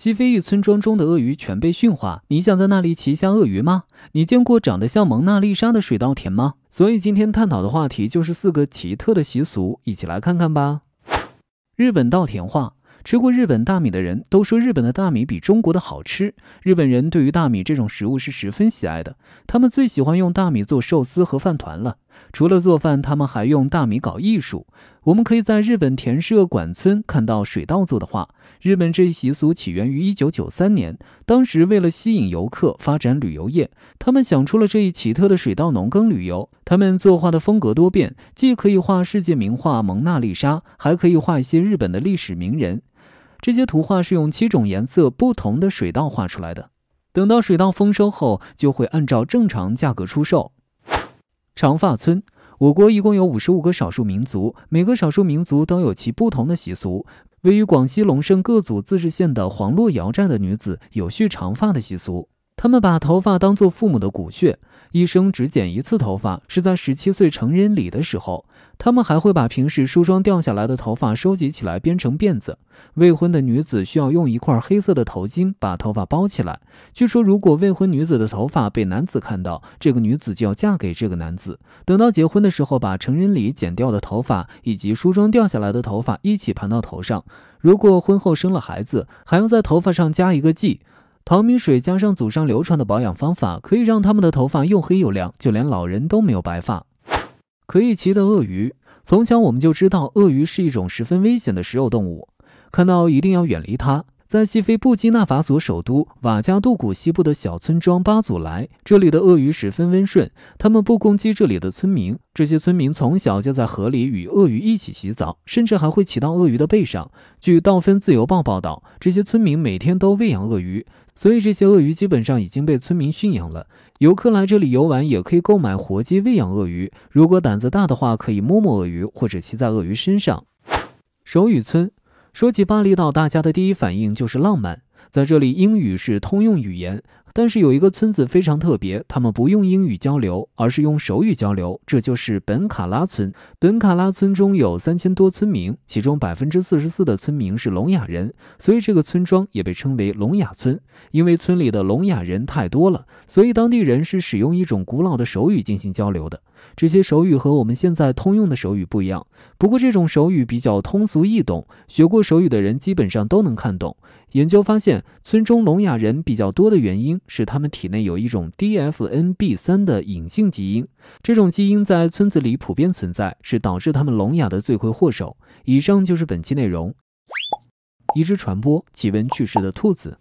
西非一村庄中的鳄鱼全被驯化，你想在那里骑下鳄鱼吗？你见过长得像蒙娜丽莎的水稻田吗？所以今天探讨的话题就是四个奇特的习俗，一起来看看吧。日本稻田话：吃过日本大米的人都说日本的大米比中国的好吃。日本人对于大米这种食物是十分喜爱的，他们最喜欢用大米做寿司和饭团了。除了做饭，他们还用大米搞艺术。我们可以在日本田舍馆村看到水稻作的画。日本这一习俗起源于一九九三年，当时为了吸引游客、发展旅游业，他们想出了这一奇特的水稻农耕旅游。他们作画的风格多变，既可以画世界名画《蒙娜丽莎》，还可以画一些日本的历史名人。这些图画是用七种颜色不同的水稻画出来的。等到水稻丰收后，就会按照正常价格出售。长发村。我国一共有五十五个少数民族，每个少数民族都有其不同的习俗。位于广西龙胜各族自治县的黄洛瑶寨的女子有蓄长发的习俗。他们把头发当做父母的骨血，一生只剪一次头发，是在十七岁成人礼的时候。他们还会把平时梳妆掉下来的头发收集起来编成辫子。未婚的女子需要用一块黑色的头巾把头发包起来。据说，如果未婚女子的头发被男子看到，这个女子就要嫁给这个男子。等到结婚的时候，把成人礼剪掉的头发以及梳妆掉下来的头发一起盘到头上。如果婚后生了孩子，还要在头发上加一个髻。淘米水加上祖上流传的保养方法，可以让他们的头发又黑又亮，就连老人都没有白发。可以骑的鳄鱼，从小我们就知道，鳄鱼是一种十分危险的食肉动物，看到一定要远离它。在西非布基纳法索首都瓦加杜古西部的小村庄巴祖莱，这里的鳄鱼十分温顺，它们不攻击这里的村民。这些村民从小就在河里与鳄鱼一起洗澡，甚至还会骑到鳄鱼的背上。据《道芬自由报》报道，这些村民每天都喂养鳄鱼，所以这些鳄鱼基本上已经被村民驯养了。游客来这里游玩也可以购买活鸡喂养鳄鱼，如果胆子大的话，可以摸摸鳄鱼或者骑在鳄鱼身上。手语村。说起巴厘岛，大家的第一反应就是浪漫。在这里，英语是通用语言。但是有一个村子非常特别，他们不用英语交流，而是用手语交流。这就是本卡拉村。本卡拉村中有三千多村民，其中百分之四十四的村民是聋哑人，所以这个村庄也被称为聋哑村。因为村里的聋哑人太多了，所以当地人是使用一种古老的手语进行交流的。这些手语和我们现在通用的手语不一样，不过这种手语比较通俗易懂，学过手语的人基本上都能看懂。研究发现，村中聋哑人比较多的原因。是他们体内有一种 DFNB3 的隐性基因，这种基因在村子里普遍存在，是导致他们聋哑的罪魁祸首。以上就是本期内容。一只传播奇温去世的兔子。